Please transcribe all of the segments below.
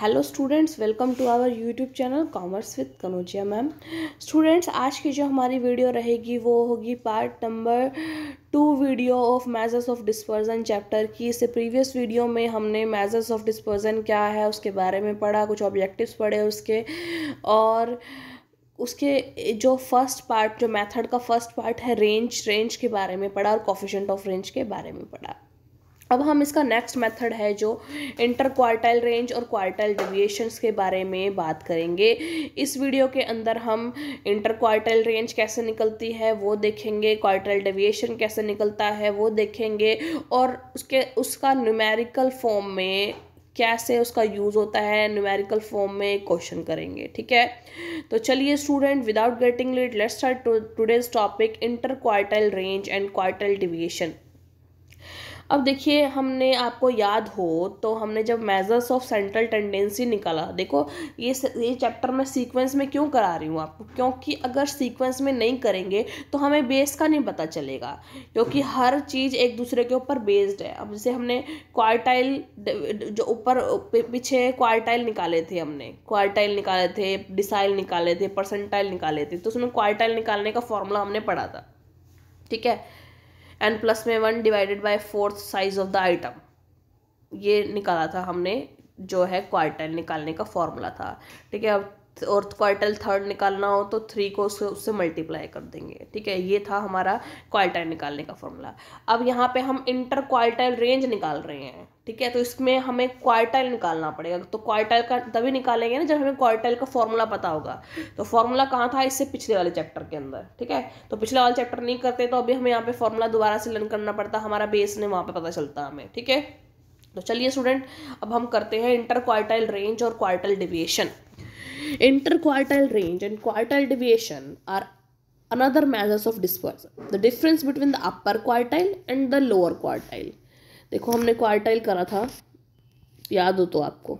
hello students welcome to our YouTube channel commerce with Kanojia ma'am students आज की जो हमारी वीडियो रहेगी वो होगी part number two video of measures of dispersion chapter की इससे प्रीवियस वीडियो में हमने मैजर्स ऑफ डिस्पर्जन क्या है उसके बारे में पढ़ा कुछ ऑब्जेक्टिव्स पढ़े उसके और उसके जो फर्स्ट पार्ट जो मेथड का फर्स्ट पार्ट है रेंज रेंज के बारे में पढ़ा और कॉफिशेंट ऑफ रेंज के बारे में पढ़ा अब हम इसका नेक्स्ट मेथड है जो इंटर क्वार्टाइल रेंज और क्वार्टाइल डिविएशंस के बारे में बात करेंगे इस वीडियो के अंदर हम इंटर क्वार्टाइल रेंज कैसे निकलती है वो देखेंगे क्वार्टाइल डिविएशन कैसे निकलता है वो देखेंगे और उसके उसका न्यूमेरिकल फॉर्म में कैसे उसका यूज़ होता है न्यूमेरिकल फॉर्म में क्वेश्चन करेंगे ठीक है तो चलिए student without getting late let's start topic inter quartile range and quartile deviation अब देखिए हमने आपको याद हो तो हमने जब मेजर्स ऑफ सेंट्रल टेंडेंसी निकाला देखो ये ये चैप्टर मैं सीक्वेंस में क्यों करा रही हूँ आपको क्योंकि अगर सीक्वेंस में नहीं करेंगे तो हमें बेस का नहीं पता चलेगा क्योंकि हर चीज़ एक दूसरे के ऊपर बेस्ड है अब जैसे हमने क्वार्टाइल जो ऊपर पीछे क्वार्टाइल निकाले थे हमने क्वार्टाइल निकाले थे डिसाइल निकाले थे परसेंटाइल निकाले थे तो उसमें क्वार्टाइल निकालने का फॉर्मूला हमने पढ़ा था ठीक है एन प्लस में one divided by fourth size of the item ये निकाला था हमने जो है क्वार्टल निकालने का फॉर्मूला था ठीक है अब और क्वार्टल थर्ड निकालना हो तो थ्री को उससे उससे मल्टीप्लाई कर देंगे ठीक है ये था हमारा क्वार्टल निकालने का फॉर्मूला अब यहाँ पे हम इंटर क्वार्टल रेंज निकाल रहे हैं ठीक है तो इसमें हमें क्वार्टाइल निकालना पड़ेगा तो क्वार्टाइल का तभी निकालेंगे ना जब हमें क्वार्टाइल का फॉर्मूला पता होगा तो फॉर्मूला कहाँ था इससे पिछले वाले चैप्टर के अंदर ठीक है तो पिछले वाले चैप्टर नहीं करते तो अभी हमें यहाँ पे फॉर्मूला दोबारा से लर्न करना पड़ता हमारा बेस ने वहाँ पर पता चलता हमें ठीक है तो चलिए स्टूडेंट अब हम करते हैं इंटर क्वार्टाइल रेंज और quartile deviation inter quartile range and quartile deviation are another measures of dispersion the difference between the upper quartile and the lower quartile देखो हमने क्वार्टाइल करा था याद हो तो आपको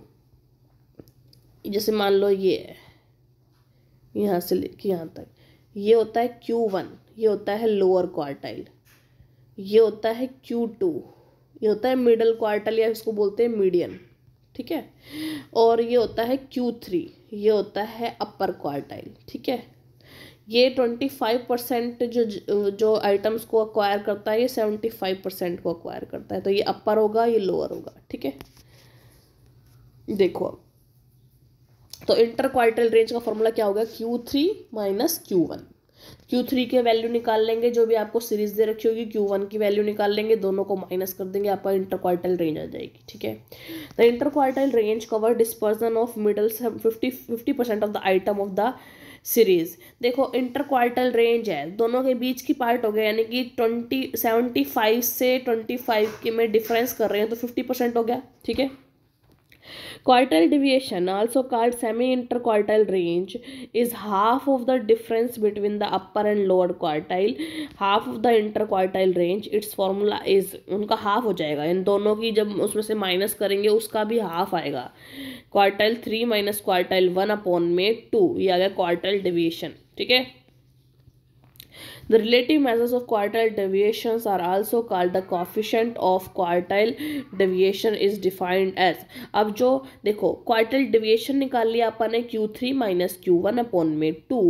जैसे मान लो ये है यहाँ से लेके यहाँ तक ये होता है क्यू वन ये होता है लोअर क्वार्टाइल ये होता है क्यू टू ये होता है मिडल क्वार्टल या इसको बोलते हैं मीडियन ठीक है और ये होता है क्यू थ्री ये होता है अपर क्वार्टाइल ठीक है ये ट्वेंटी फाइव परसेंट जो जो आइटम्स को अक्वायर करता है ये सेवेंटी फाइव परसेंट को अक्वायर करता है तो ये अपर होगा ये लोअर होगा ठीक है देखो अब तो इंटर क्वार्टल रेंज का फॉर्मूला क्या होगा Q three minus Q one Q three के वैल्यू निकाल लेंगे जो भी आपको सीरीज दे रखी होगी क्यू वन की वैल्यू निकाल लेंगे दोनों को माइनस कर देंगे आपका इंटर क्वार्टल रेंज आ जाएगी ठीक है the inter quartile range cover dispersion of middle fifty fifty percent of the item of the series देखो इंटर क्वार्टल रेंज है दोनों के बीच की पार्ट हो गया यानी कि ट्वेंटी सेवेंटी फाइव से ट्वेंटी फाइव के में डिफरेंस कर रहे हैं तो फिफ्टी परसेंट हो गया ठीक है quartile deviation also called semi interquartile range is half of the difference between the upper and lower quartile half of the interquartile range its formula is उनका half हो जाएगा इन दोनों की जब उसमें से minus करेंगे उसका भी half आएगा quartile three minus quartile one upon में टू ये आ गया quartile deviation ठीक है The relative measures of quartile deviations are also called the coefficient of quartile deviation is defined as अब जो देखो quartile deviation निकाल लिया अपन Q three minus Q one upon में टू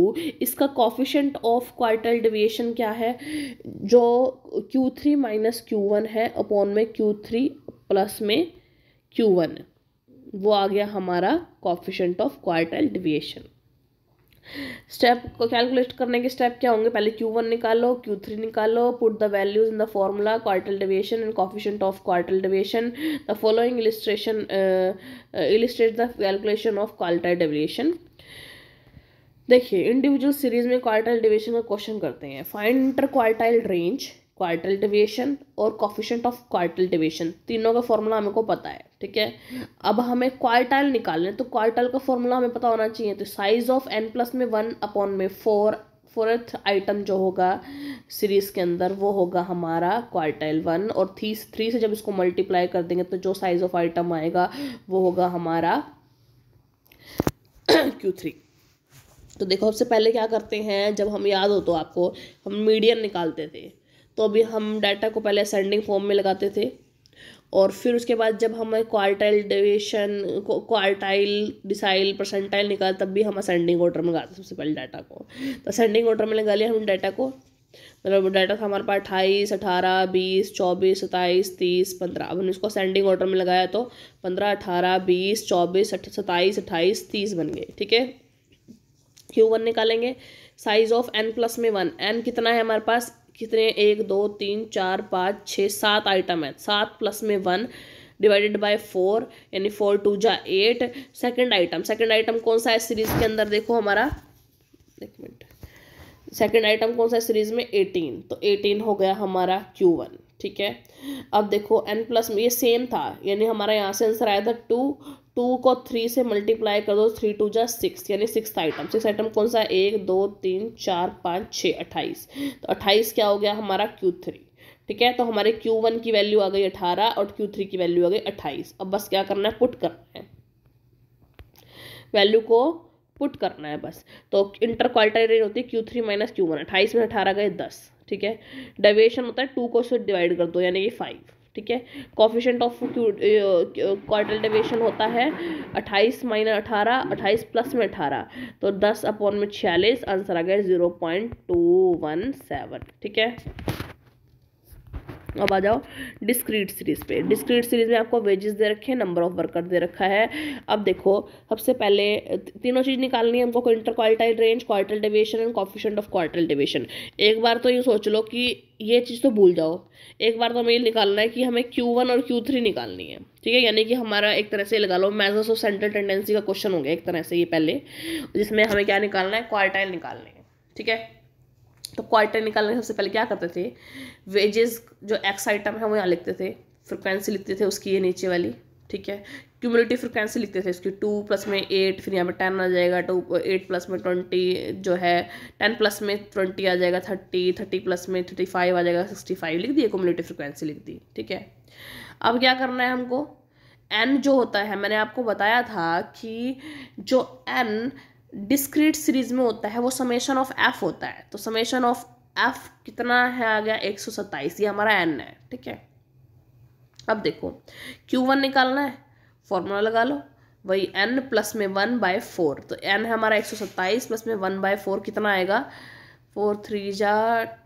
इसका कॉफिशेंट ऑफ क्वार्टल डिविएशन क्या है जो Q three minus Q one है अपॉन में क्यू थ्री प्लस में क्यू वन वो आ गया हमारा coefficient of quartile deviation step को कैलकुलेट करने के स्टेप क्या होंगे पहले क्यू वन निकालो क्यू थ्री निकालो put the values in the formula quartile deviation and coefficient of quartile deviation the following illustration illustrate the calculation of quartile deviation देखिए individual series में क्वार्टल डिवेशन का question करते हैं find inter quartile range quartile deviation और coefficient of quartile deviation तीनों का formula को पता है ठीक है अब हमें क्वार्टाइल निकालना है तो क्वार्टाइल का फॉर्मूला हमें पता होना चाहिए तो साइज ऑफ एन प्लस में वन अपॉन में फोर फोर्थ आइटम जो होगा सीरीज़ के अंदर वो होगा हमारा क्वार्टाइल वन और थ्री थ्री से जब इसको मल्टीप्लाई कर देंगे तो जो साइज़ ऑफ आइटम आएगा वो होगा हमारा क्यू थ्री तो देखो सबसे पहले क्या करते हैं जब हम याद हो तो आपको हम मीडियम निकालते थे तो अभी हम डाटा को पहले असेंडिंग फॉर्म में लगाते थे और फिर उसके बाद जब हमें quartile deviation quartile decile percentile निकाल तब भी हम असेंडिंग ऑर्डर में गाते सबसे पहले डाटा को तो असेंडिंग ऑर्डर में लगा लिया हम डाटा को मतलब डाटा था हमारे पास अट्ठाईस अठारह बीस चौबीस सत्ताईस तीस पंद्रह अब उसको असेंडिंग ऑर्डर में लगाया तो पंद्रह अठारह बीस चौबीस सत्ताईस अट्ठाईस तीस बन गए ठीक है क्यू वन निकालेंगे साइज ऑफ एन प्लस में वन एन कितना है हमारे पास कितने एक दो तीन चार पाँच छः सात आइटम है सात प्लस में वन डिवाइडेड बाय फोर यानी फोर टू जा eight second item second item कौन सा है सीरीज के अंदर देखो हमारा एक मिनट सेकेंड आइटम कौन सा है सीरीज में एटीन तो एटीन हो गया हमारा क्यू वन ठीक है अब देखो एन प्लस में ये सेम था यानी हमारा यहाँ से आंसर आया था टू टू को थ्री से मल्टीप्लाई कर दो थ्री टू जा सिक्स यानी सिक्स आइटम सिक्स आइटम कौन सा एक दो तीन चार पाँच छः अट्ठाईस तो अट्ठाईस क्या हो गया हमारा क्यू थ्री ठीक है तो हमारे क्यू वन की वैल्यू आ गई अठारह और क्यू थ्री की वैल्यू आ गई अट्ठाईस अब बस क्या करना है पुट करना है वैल्यू को पुट करना है बस तो इंटर क्वालिटारी रेंज होती है Q three minus Q one अट्ठाईस में अठारह गए दस ठीक है डेविएशन होता है टू को से डिवाइड कर दो यानी कि फाइव ठीक है कॉफिशेंट ऑफ क्वार्टर होता है अट्ठाईस माइनस अठारह अट्ठाईस प्लस में अठारह तो दस अपॉन में छियालीस आंसर आ गया zero point two one seven ठीक है अब आ जाओ डिस्क्रीट सीरीज़ पे डिस्क्रीट सीरीज़ में आपको वेजेस दे रखे हैं नंबर ऑफ वर्कर दे रखा है अब देखो सबसे पहले तीनों चीज़ निकालनी है हमको inter quartile range quartile deviation and coefficient of quartile deviation एक बार तो ये सोच लो कि ये चीज़ तो भूल जाओ एक बार तो हमें ये निकालना है कि हमें क्यू वन और क्यू थ्री निकालनी है ठीक है यानी कि हमारा एक तरह से लगा लो मेजर्स ऑफ सेंट्रल टेंडेंसी का क्वेश्चन हो गया एक तरह से ये पहले जिसमें हमें क्या निकालना है क्वार्टाइल निकालनी है ठीक है तो क्वार्टर निकालने सबसे पहले क्या करते थे वेजेस जो एक्स आइटम है वो यहाँ लिखते थे फ्रिक्वेंसी लिखते थे उसकी ये नीचे वाली ठीक है क्यूमुलेटिव फ्रिक्वेंसी लिखते थे उसकी टू प्लस में एट फिर यहाँ पे टेन आ जाएगा टू एट प्लस में ट्वेंटी जो है टेन प्लस में ट्वेंटी आ जाएगा थर्टी थर्टी प्लस में थर्टी फाइव आ जाएगा सिक्सटी फाइव लिख दिए क्यूमुलेटिव फ्रिक्वेंसी लिख दी ठीक है अब क्या करना है हमको एन जो होता है मैंने आपको बताया था कि जो एन डिस्क्रीट सीरीज में होता है वो समेशन ऑफ एफ होता है तो समेशन ऑफ एफ कितना है आ गया एक सौ सत्ताईस ये हमारा एन है ठीक है अब देखो क्यू वन निकालना है फॉर्मूला लगा लो वही एन प्लस में वन बाय फोर तो एन है हमारा एक सौ सत्ताईस प्लस में वन बाय फोर कितना आएगा फोर थ्री जा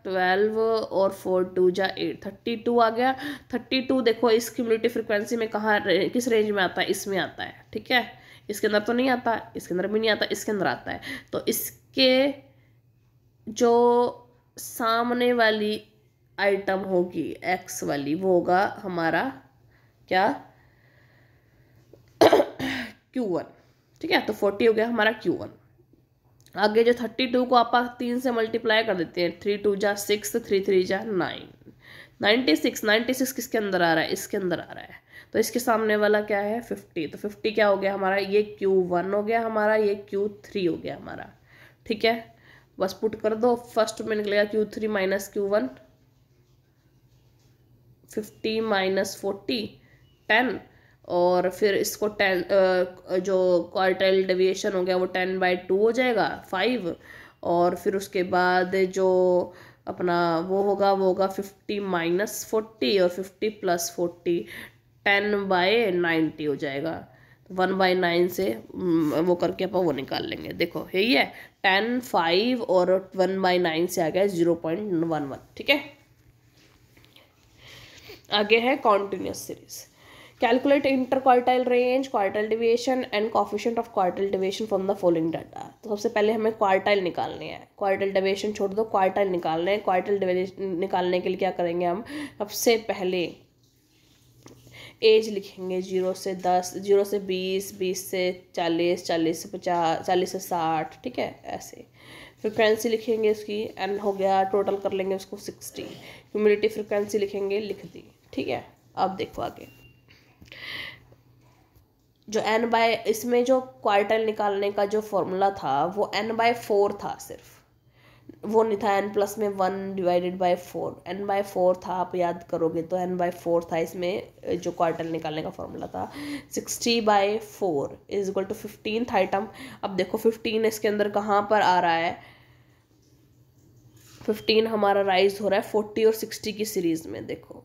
ट्वेल्व और फोर टू जा एट थर्टी टू आ गया थर्टी टू देखो इस क्यूमलेटिव फ्रिक्वेंसी में कहाँ किस रेंज में आता है इसमें आता है ठीक है इसके अंदर तो नहीं आता इसके अंदर भी नहीं आता इसके अंदर आता है तो इसके जो सामने वाली आइटम होगी एक्स वाली वो होगा हमारा क्या क्यू वन ठीक है तो फोर्टी हो गया हमारा क्यू वन आगे जो थर्टी टू को आप तीन से मल्टीप्लाई कर देते हैं थ्री टू जा सिक्स थ्री थ्री जा nine ninety six ninety six किसके अंदर आ रहा है इसके अंदर आ रहा है तो इसके सामने वाला क्या है फिफ्टी तो फिफ्टी क्या हो गया हमारा ये क्यू वन हो गया हमारा ये क्यू थ्री हो गया हमारा ठीक है बस पुट कर दो फर्स्ट में निकलेगा Q three minus Q one fifty minus forty ten और फिर इसको टेन जो क्वार्टल डेविएशन हो गया वो टेन बाई टू हो जाएगा फाइव और फिर उसके बाद जो अपना वो होगा वो होगा फिफ्टी माइनस फोर्टी और fifty plus forty ten by ninety हो जाएगा वन बाई नाइन से वो करके अपन वो निकाल लेंगे देखो यही है टेन फाइव और वन बाई नाइन से आ गया जीरो पॉइंट वन वन ठीक है आगे है continuous series calculate inter quartile range quartile deviation and coefficient of quartile deviation from the following data तो सबसे पहले हमें क्वार्टाइल निकालने हैं क्वार्टाइल डिविएशन छोड़ दो क्वार्टाइल निकालने हैं क्वार्टाइल निकालने के लिए क्या करेंगे हम सबसे पहले एज लिखेंगे जीरो से दस जीरो से बीस बीस से चालीस चालीस से पचास चालीस से साठ ठीक है ऐसे फ्रिक्वेंसी लिखेंगे उसकी एन हो गया टोटल कर लेंगे उसको सिक्सटी ह्यूमिडिटी फ्रिक्वेंसी लिखेंगे लिख दी ठीक है अब देखो आगे जो एन बाय इसमें जो क्वार्टल निकालने का जो फॉर्मूला था वो एन बाय फोर था सिर्फ वो नहीं था एन प्लस में one divided by four N by four था आप याद करोगे तो एन बाय फोर था इसमें जो क्वार्टल निकालने का फॉर्मूला था sixty by four is equal to fifteen था आइटम अब देखो फिफ्टीन इसके अंदर कहाँ पर आ रहा है फिफ्टीन हमारा राइज हो रहा है फोर्टी और सिक्सटी की सीरीज़ में देखो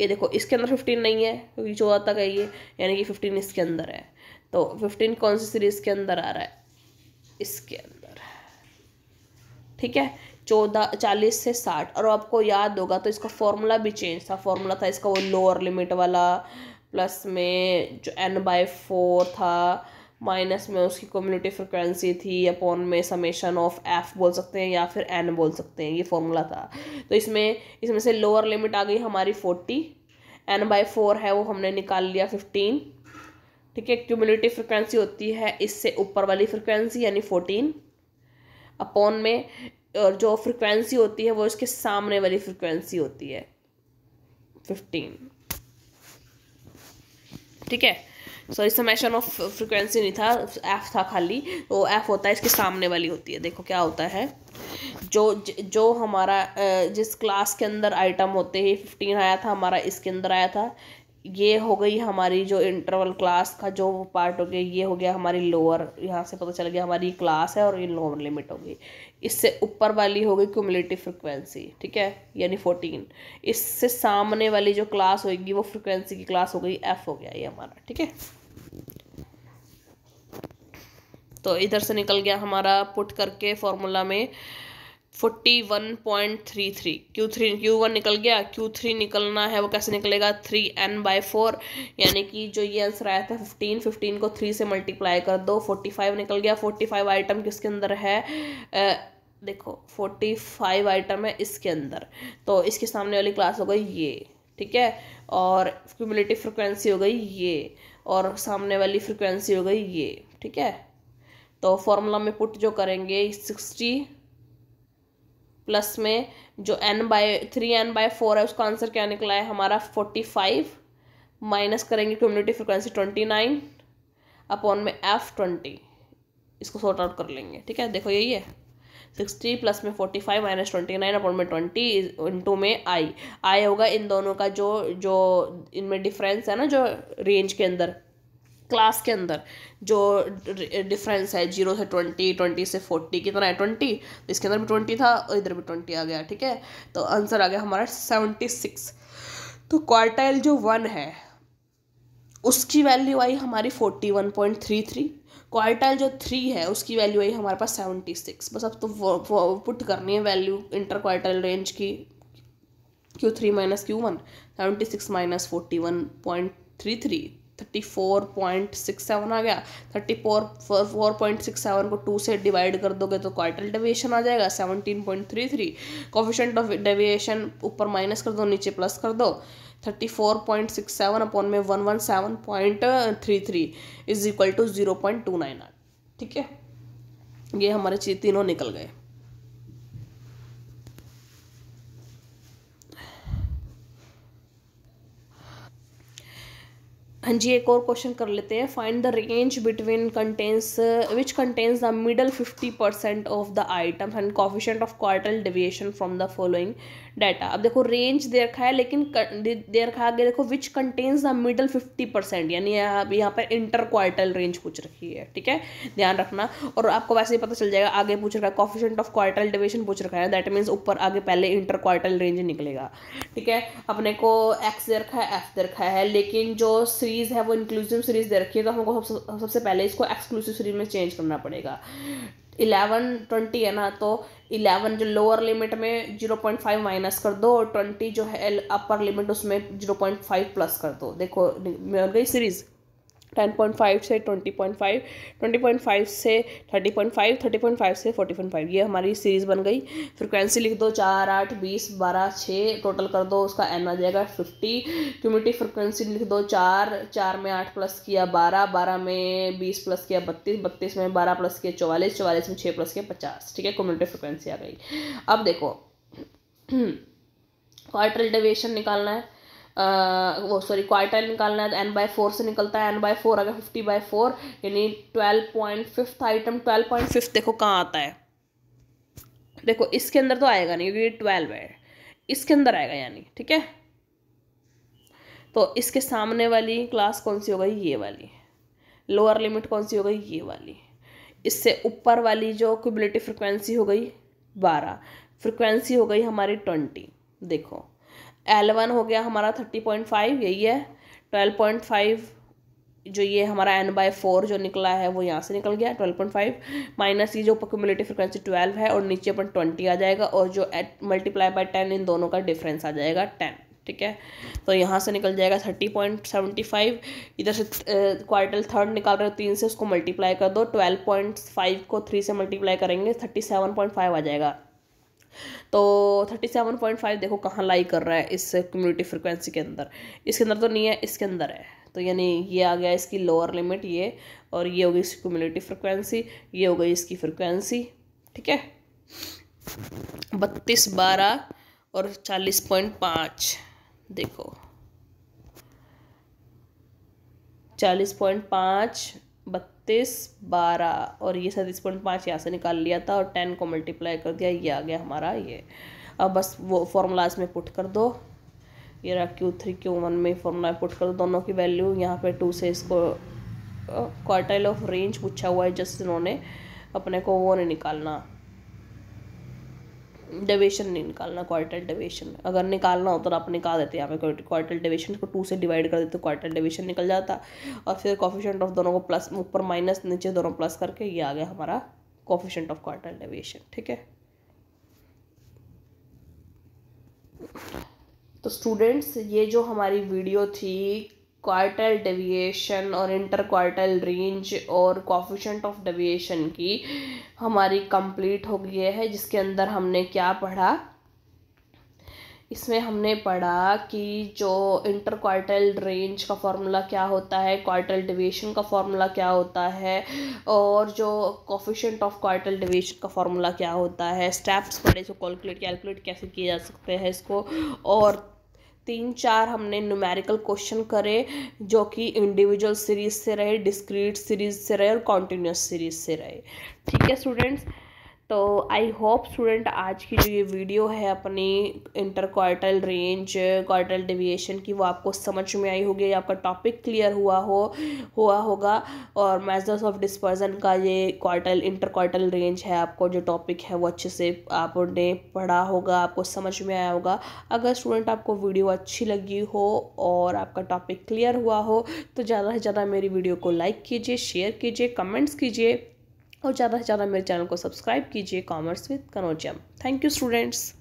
ये देखो इसके अंदर फिफ्टीन नहीं है क्योंकि चौदह तक है ये यानी कि फिफ्टीन इसके अंदर है तो फिफ्टीन कौन सी सीरीज़ के अंदर आ रहा है इसके अंदर ठीक है चौदह चालीस से साठ और आपको याद होगा तो इसका फॉर्मूला भी चेंज था फॉर्मूला था इसका वो लोअर लिमिट वाला प्लस में जो एन बाय फोर था माइनस में उसकी कम्युनिटी फ्रिक्वेंसी थी अपॉन में समेशन ऑफ एफ बोल सकते हैं या फिर एन बोल सकते हैं ये फॉर्मूला था तो इसमें इसमें से लोअर लिमिट आ गई हमारी फोर्टी एन बाय फोर है वो हमने निकाल लिया फिफ्टीन ठीक है क्यूमुलेटिव फ्रिक्वेंसी होती है इससे ऊपर वाली फ्रिक्वेंसी यानी फोर्टीन अपॉन में और जो फ्रिक्वेंसी होती है वो इसके सामने वाली फ्रिक्वेंसी होती है फिफ्टीन ठीक है सॉरी समेशन ऑफ फ्रिक्वेंसी नहीं था एफ था खाली तो एफ होता है इसके सामने वाली होती है देखो क्या होता है जो जो हमारा जिस क्लास के अंदर आइटम होते हैं फिफ्टीन आया था हमारा इसके अंदर आया था ये हो गई हमारी जो इंटरवल क्लास का जो पार्ट हो गया ये हो गया हमारी लोअर यहाँ से पता चल गया हमारी क्लास है और ये लोअर लिमिट हो गई इससे ऊपर वाली हो गई क्यूमलेटिव फ्रिक्वेंसी ठीक है यानी फोर्टीन इससे सामने वाली जो क्लास होगी वो फ्रिक्वेंसी की क्लास हो गई एफ हो गया ये हमारा ठीक है तो इधर से निकल गया हमारा पुट करके फॉर्मूला में forty one point three three Q three Q one निकल गया क्यू थ्री निकलना है वो कैसे निकलेगा थ्री एन बाई फोर यानी कि जो ये आंसर आया था फिफ्टीन फिफ्टीन को थ्री से मल्टीप्लाई कर दो फोर्टी फाइव निकल गया फोर्टी फाइव आइटम किसके अंदर है आ, देखो फोर्टी फाइव आइटम है इसके अंदर तो इसके सामने वाली क्लास हो गई ये ठीक है और क्यूमिलेटिव फ्रिक्वेंसी हो गई ये और सामने वाली फ्रिक्वेंसी हो गई ये ठीक है तो फॉर्मूला में पुट जो करेंगे सिक्सटी प्लस में जो N by three N by four है उसका आंसर क्या निकला है हमारा फोर्टी फाइव माइनस करेंगे community frequency twenty nine upon में एफ ट्वेंटी इसको सॉर्ट आउट कर लेंगे ठीक है देखो यही है सिक्सटी प्लस में forty five minus twenty nine upon में ट्वेंटी इंटू में आई आई होगा इन दोनों का जो जो इनमें डिफरेंस है ना जो रेंज के अंदर क्लास के अंदर जो डिफरेंस है जीरो से ट्वेंटी ट्वेंटी से फोर्टी कितना है ट्वेंटी तो इसके अंदर भी ट्वेंटी था और इधर भी ट्वेंटी आ गया ठीक है तो आंसर आ गया हमारा सेवेंटी सिक्स तो क्वार्टाइल जो वन है उसकी वैल्यू आई हमारी forty one point three three quartile जो थ्री है उसकी वैल्यू आई हमारे पास सेवेंटी सिक्स बस अब तो पुट करनी है वैल्यू इंटर क्वार्टाइल रेंज की Q three minus Q one seventy six minus forty one point three three thirty four point six seven आ गया thirty four four point six seven को two से डिवाइड कर दोगे तो क्वार्टल डेविएशन आ जाएगा seventeen point three three coefficient of deviation ऊपर माइनस कर दो नीचे प्लस कर दो thirty four point six seven upon में one one seven point three three is equal to zero point two nine आठ ठीक है ये हमारे चीज तीनों निकल गए हाँ जी एक और क्वेश्चन कर लेते हैं find the range between contains which contains the middle fifty percent of the item and coefficient of quartile deviation from the following data अब देखो रेंज दे रखा है लेकिन दे रखा आगे देखो which contains the middle fifty percent यानी यहाँ यहाँ पर इंटर क्वार्टल रेंज पूछ रखी है ठीक है ध्यान रखना और आपको वैसे ही पता चल जाएगा आगे पूछ रखा है कॉफिशेंट ऑफ क्वार्टल डिविएशन पूछ रखा है दैट मीन्स ऊपर आगे पहले इंटर क्वार्टल रेंज निकलेगा ठीक है अपने को एक्स दे रखा है एफ दे रखा है लेकिन जो सी सीरीज़ है वो इंक्लूसिव सीरीज़ दे रखी है तो हमको सबसे सबसे पहले इसको एक्सक्लूसिव सीरीज में चेंज करना पड़ेगा इलेवन ट्वेंटी है ना तो इलेवन जो लोअर लिमिट में जीरो पॉइंट फाइव माइनस कर दो और ट्वेंटी जो है अपर लिमिट उसमें जीरो पॉइंट फाइव प्लस कर दो देखो गई सीरीज़ टेन पॉइंट फाइव से twenty point five twenty point five से thirty point five thirty point five से फोर्टी पॉइंट फाइव ये हमारी सीरीज़ बन गई फ्रिक्वेंसी लिख दो चार आठ बीस बारह छः टोटल कर दो उसका एन आ जाएगा फिफ्टी क्यूमिटी फ्रिक्वेंसी लिख दो चार चार में आठ प्लस किया बारह बारह में बीस प्लस किया बत्तीस बत्तीस में बारह प्लस किया चौवालीस चौवालीस में छः प्लस किया पचास ठीक है क्यूमिटी फ्रिक्वेंसी आ गई अब देखो क्वार्टर डेविएशन निकालना है वो सॉरी क्वार्टाइल निकालना है तो एन बाई फोर से निकलता है एन बाई फोर अगर फिफ्टी बाई फोर यानी twelve point fifth item twelve point fifth देखो कहाँ आता है देखो इसके अंदर तो आएगा नहीं क्योंकि ट्वेल्व है इसके अंदर आएगा यानी ठीक है तो इसके सामने वाली क्लास कौन सी हो गई ये वाली लोअर लिमिट कौन सी हो गई ये वाली इससे ऊपर वाली जो क्यूबिलिटी फ्रिक्वेंसी हो गई बारह फ्रिक्वेंसी हो गई हमारी ट्वेंटी देखो एल वन हो गया हमारा थर्टी पॉइंट फाइव यही है ट्वेल्व पॉइंट फाइव जो ये हमारा एन बाय फोर जो निकला है वो यहाँ से निकल गया ट्वेल्व पॉइंट फाइव माइनस ये जो क्यूमुलेटिव फ्रिक्वेंसी ट्वेल्व है और नीचे अपन ट्वेंटी आ जाएगा और जो एट मल्टीप्लाई बाय टेन इन दोनों का डिफरेंस आ जाएगा टेन ठीक है तो यहाँ से निकल जाएगा थर्टी पॉइंट सेवेंटी फाइव इधर से क्वार्टल थर्ड निकाल रहे हो तीन से उसको मल्टीप्लाई कर दो ट्वेल्व पॉइंट फाइव को थ्री से मल्टीप्लाई करेंगे थर्टी सेवन पॉइंट फाइव आ जाएगा तो थर्टी सेवन पॉइंट फाइव देखो कहाँ लाई कर रहा है इस कम्युनिटी फ्रिक्वेंसी के अंदर इसके अंदर तो नहीं है इसके अंदर है तो यानी ये आ गया इसकी लोअर लिमिट ये और ये हो गई इसकी कम्युनिटी फ्रिक्वेंसी ये हो गई इसकी फ्रिक्वेंसी ठीक है बत्तीस बारह और चालीस पॉइंट पाँच देखो चालीस पॉइंट पाँच छत्तीस बारह और ये सैंतीस पॉइंट पाँच यहाँ से निकाल लिया था और टेन को मल्टीप्लाई कर दिया ये आ गया हमारा ये अब बस वो फॉर्मूलाज में पुट कर दो ये रहा क्यू थ्री क्यू वन में फॉर्मूला पुट कर दो दोनों की वैल्यू यहाँ पे टू से इसको क्वार्टाइल ऑफ रेंज पूछा हुआ है जस्ट इन्होंने अपने को वो नहीं निकालना डेवेशन नहीं निकालना क्वार्टल डेवेशन अगर निकालना हो तो आप निकाल देते यहाँ पे क्वार्टल डिवेशन को टू से डिवाइड कर देते क्वार्टल डेवेशन निकल जाता और फिर कॉफिशेंट ऑफ दोनों को प्लस ऊपर माइनस नीचे दोनों प्लस करके ये आ गया हमारा कॉफिशेंट ऑफ क्वार्टल डिवेशन ठीक है तो स्टूडेंट्स ये जो हमारी वीडियो थी क्वार्टल डेविएशन और इंटर क्वार्टल रेंज और कॉफिशेंट ऑफ डेविएशन की हमारी कंप्लीट हो गई है जिसके अंदर हमने क्या पढ़ा इसमें हमने पढ़ा कि जो इंटर क्वार्टल रेंज का फार्मूला क्या होता है क्वार्टल डिवीशन का फार्मूला क्या होता है और जो कॉफिशेंट ऑफ क्वार्टल डिवीशन का फार्मूला क्या होता है स्टेप्स पढ़े इसको कैलकुलेट कैलकुलेट कैसे किए जा सकते हैं इसको और तीन चार हमने न्यूमेरिकल क्वेश्चन करे जो कि इंडिविजुअल सीरीज से रहे डिस्क्रीट सीरीज से रहे और कॉन्टीन्यूस सीरीज से रहे ठीक है स्टूडेंट्स तो आई होप स्टूडेंट आज की जो ये वीडियो है अपनी inter quartile range quartile deviation की वो आपको समझ में आई होगी आपका टॉपिक क्लियर हुआ हो हुआ होगा और मैजर्स ऑफ डिस्पर्जन का ये क्वार्टल इंटर क्वार्टल रेंज है आपको जो टॉपिक है वो अच्छे से आपने पढ़ा होगा आपको समझ में आया होगा अगर स्टूडेंट आपको वीडियो अच्छी लगी हो और आपका टॉपिक क्लियर हुआ हो तो ज़्यादा से ज़्यादा मेरी वीडियो को लाइक कीजिए शेयर कीजिए कमेंट्स कीजिए और ज़्यादा से ज़्यादा मेरे चैनल को सब्सक्राइब कीजिए commerce with Kanojam thank you students